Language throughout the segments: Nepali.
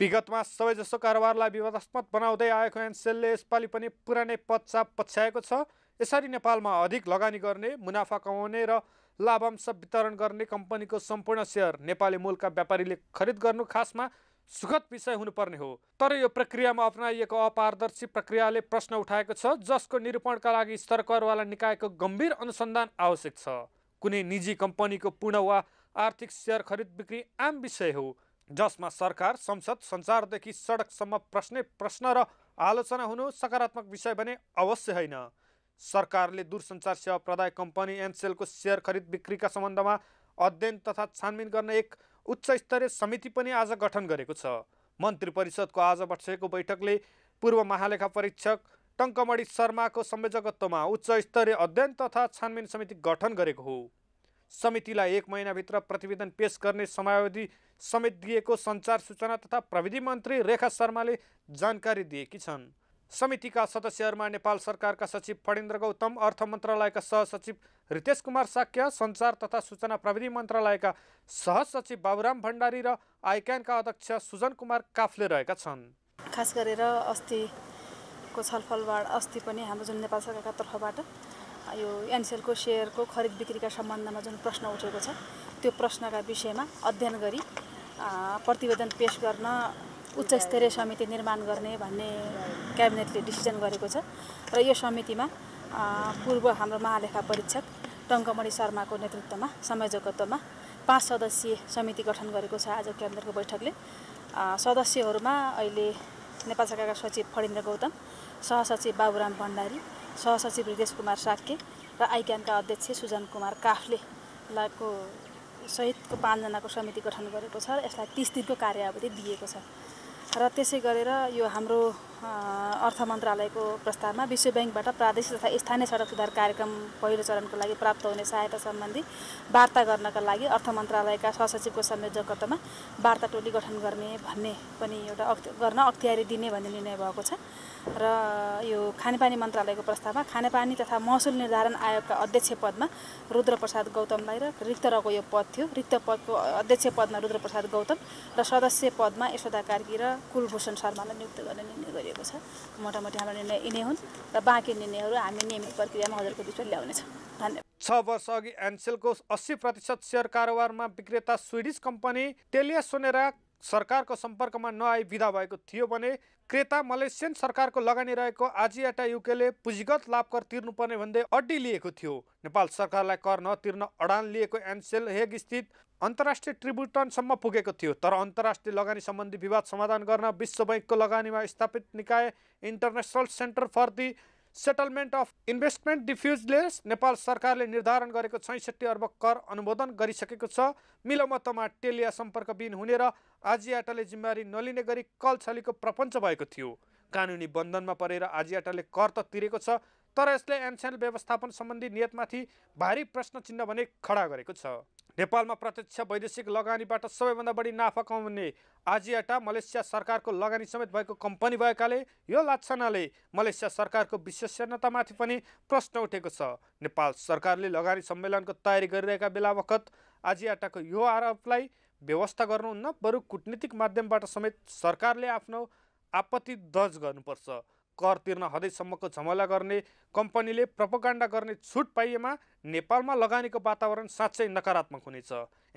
विगतमा सबैजसो कारोबारलाई विवादास्पद बनाउँदै आएको एनसेलले यसपालि पनि पुरानै पच्चाप पछ्याएको छ यसरी नेपालमा अधिक लगानी गर्ने मुनाफा कमाउने र लाभांश वितरण गर्ने कम्पनीको सम्पूर्ण सेयर नेपाली मूलका व्यापारीले खरिद गर्नु खासमा सुखद विषय हुनुपर्ने हो तर यो प्रक्रियामा अप्नाइएको अपारदर्शी प्रक्रियाले प्रश्न उठाएको छ जसको निरूपणका लागि सरकारवाला निकायको गम्भीर अनुसन्धान आवश्यक छ कुनै निजी कम्पनीको पूर्ण वा आर्थिक सेयर खरिद बिक्री आम विषय हो जसमा सरकार संसद सञ्चारदेखि सडकसम्म प्रश्न प्रश्न र आलोचना हुनु सकारात्मक विषय भने अवश्य होइन सरकारले दूरसञ्चार सेवा प्रदाय कम्पनी एनसेलको सेयर खरिद बिक्रीका सम्बन्धमा अध्ययन तथा छानबिन गर्न एक उच्च स्तरीय समिति पनि आज गठन गरेको छ मन्त्री परिषदको आज बसेको बैठकले पूर्व महालेखा परीक्षक टङ्कमणि शर्माको संयोजकत्वमा उच्च स्तरीय अध्ययन तथा छानबिन समिति गठन गरेको हो समितिलाई एक महिनाभित्र प्रतिवेदन पेश गर्ने समयावधि समेत दिएको सञ्चार सूचना तथा प्रविधि मन्त्री रेखा शर्माले जानकारी दिएकी छन् समितिका सदस्यहरूमा नेपाल सरकारका सचिव फणेन्द्र गौतम अर्थ मन्त्रालयका सहसचिव रितेश कुमार साक्य सञ्चार तथा सूचना प्रविधि मन्त्रालयका सहसचिव बाबुराम भण्डारी र आइक्यानका अध्यक्ष सुजन कुमार काफले रहेका छन् खास गरेर अस्तिको छलफलबाट अस्ति पनि हाम्रो जुन नेपाल सरकारका तर्फबाट यो एनसेलको सेयरको खरिद बिक्रीका सम्बन्धमा जुन प्रश्न उठेको छ त्यो प्रश्नका विषयमा अध्ययन गरी प्रतिवेदन पेस गर्न उच्च स्तरीय समिति निर्माण गर्ने भन्ने क्याबिनेटले डिसिजन गरेको छ र यो समितिमा पूर्व हाम्रो महालेखा परीक्षक टङ्कमणि शर्माको नेतृत्वमा संयोजकत्वमा पाँच सदस्यीय समिति गठन गरेको छ आज क्याबिनेटको बैठकले सदस्यहरूमा अहिले नेपाल सरकारका सचिव फणिन्द्र गौतम सहसचिव बाबुराम भण्डारी सहसचिव रितेश कुमार साक्के र आइक्यानका अध्यक्ष सुजन कुमार काफले लाको सहितको पाँचजनाको समिति गठन गरेको छ यसलाई तिस दिनको अवधि दिएको छ र त्यसै गरेर यो हाम्रो अर्थ मन्त्रालयको प्रस्तावमा विश्व ब्याङ्कबाट प्रादेशिक तथा स्थानीय सडक सुधार कार्यक्रम पहिलो चरणको लागि प्राप्त हुने सहायता सम्बन्धी वार्ता गर्नका लागि अर्थ मन्त्रालयका सहसचिवको संयोजकत्वमा वार्ता टोली गठन गर्ने भन्ने पनि एउटा गर्न अख्तियारी दिने भन्ने निर्णय भएको छ र यो खानेपानी मन्त्रालयको प्रस्तावमा खानेपानी तथा महसुल निर्धारण आयोगका अध्यक्ष पदमा रुद्रप्रसाद गौतमलाई र रिक्त रहेको यो पद थियो रिक्त पदको अध्यक्ष पदमा रुद्रप्रसाद गौतम र सदस्य पदमा यशोदा कार्की र कुलभूषण शर्मालाई नियुक्त गर्ने निर्णय गरियो गरिएको छ मोटामोटी हाम्रो निर्णय यिनै हुन् र बाँकी निर्णयहरू हामी नियमित प्रक्रियामा हजुरको विश्व ल्याउनेछौँ धन्यवाद छ वर्ष अघि एनसेलको अस्सी प्रतिशत सेयर कारोबारमा विक्रेता स्विडिस कम्पनी टेलिया सोनेरा सरकारको सम्पर्कमा नआई नआइविदा भएको थियो भने क्रेता मलेसियन सरकारको लगानी रहेको आजियाटा युकेले पुँजीगत लाभकर तिर्नुपर्ने भन्दै अड्डी लिएको थियो नेपाल सरकारलाई कर नतिर्न अडान लिएको एनसेल हेग स्थित अन्तर्राष्ट्रिय ट्रिब्युटनसम्म पुगेको थियो तर अन्तर्राष्ट्रिय लगानी सम्बन्धी विवाद समाधान गर्न विश्व बैङ्कको लगानीमा स्थापित निकाय international centre for the settlement of investment डिफ्युजलेस नेपाल सरकारले निर्धारण गरेको छैसठी अर्ब कर अनुमोदन गरिसकेको छ मिलोमतमा टेलिया सम्पर्कविहीन हुने र आजियाटाले जिम्मेवारी नलिने गरी कल छलीको प्रपञ्च भएको थियो कानुनी बन्धनमा परेर आजियाटाले कर त तिरेको छ तर यसले एनसेल व्यवस्थापन सम्बन्धी नियतमाथि भारी प्रश्न चिन्ह भने खडा गरेको छ नेपालमा प्रत्यक्ष वैदेशिक लगानीबाट सबैभन्दा बढी नाफा कमाउने आजियाटा मलेसिया सरकारको लगानी समेत भएको कम्पनी भएकाले यो लाछनाले मलेसिया सरकारको विश्वसनीयतामाथि पनि प्रश्न उठेको छ नेपाल सरकारले लगानी सम्मेलनको तयारी गरिरहेका बेला बखत आजियाटाको यो आरोपलाई व्यवस्था गर्नुहुन्न बरु कुटनीतिक माध्यमबाट समेत सरकारले आफ्नो आपत्ति दर्ज गर्नुपर्छ कर तिर्न हदैसम्मको झमला गर्ने कम्पनीले प्रपोकाण्डा गर्ने छुट पाइएमा नेपालमा लगानीको वातावरण साँच्चै नकारात्मक हुनेछ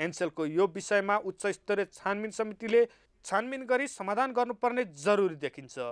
एनसेलको यो विषयमा उच्च स्तरीय छानबिन समितिले छानबिन गरी समाधान गर्नुपर्ने जरुरी देखिन्छ